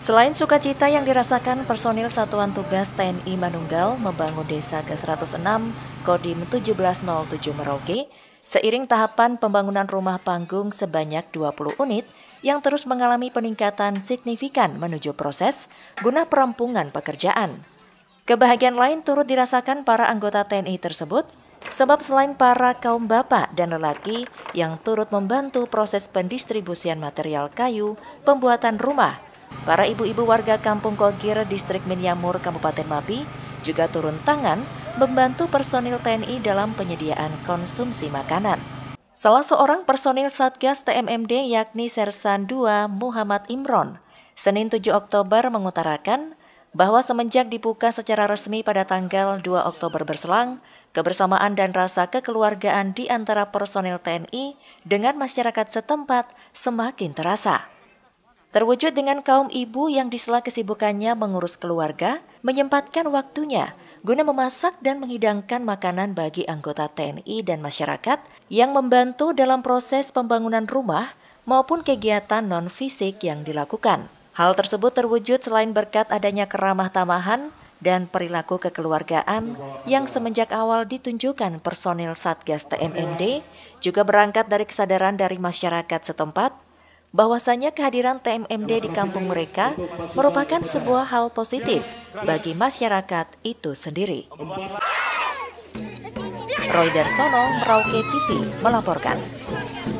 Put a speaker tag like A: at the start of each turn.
A: Selain sukacita yang dirasakan personil Satuan Tugas TNI Manunggal membangun desa ke-106 Kodim 1707 Merauke, seiring tahapan pembangunan rumah panggung sebanyak 20 unit yang terus mengalami peningkatan signifikan menuju proses guna perampungan pekerjaan. Kebahagiaan lain turut dirasakan para anggota TNI tersebut, sebab selain para kaum bapak dan lelaki yang turut membantu proses pendistribusian material kayu, pembuatan rumah, Para ibu-ibu warga Kampung Kogir, Distrik Minyamur, Kabupaten Mapi juga turun tangan membantu personil TNI dalam penyediaan konsumsi makanan. Salah seorang personil Satgas TMMD yakni Sersan II Muhammad Imron, Senin 7 Oktober mengutarakan bahwa semenjak dibuka secara resmi pada tanggal 2 Oktober berselang, kebersamaan dan rasa kekeluargaan di antara personil TNI dengan masyarakat setempat semakin terasa. Terwujud dengan kaum ibu yang di sela kesibukannya mengurus keluarga, menyempatkan waktunya guna memasak dan menghidangkan makanan bagi anggota TNI dan masyarakat yang membantu dalam proses pembangunan rumah maupun kegiatan non-fisik yang dilakukan. Hal tersebut terwujud selain berkat adanya keramah tamahan dan perilaku kekeluargaan yang semenjak awal ditunjukkan personil Satgas TMMD juga berangkat dari kesadaran dari masyarakat setempat bahwasanya kehadiran TMMD di kampung mereka merupakan sebuah hal positif bagi masyarakat itu sendiri. Roy Darsono, Merauke TV, melaporkan.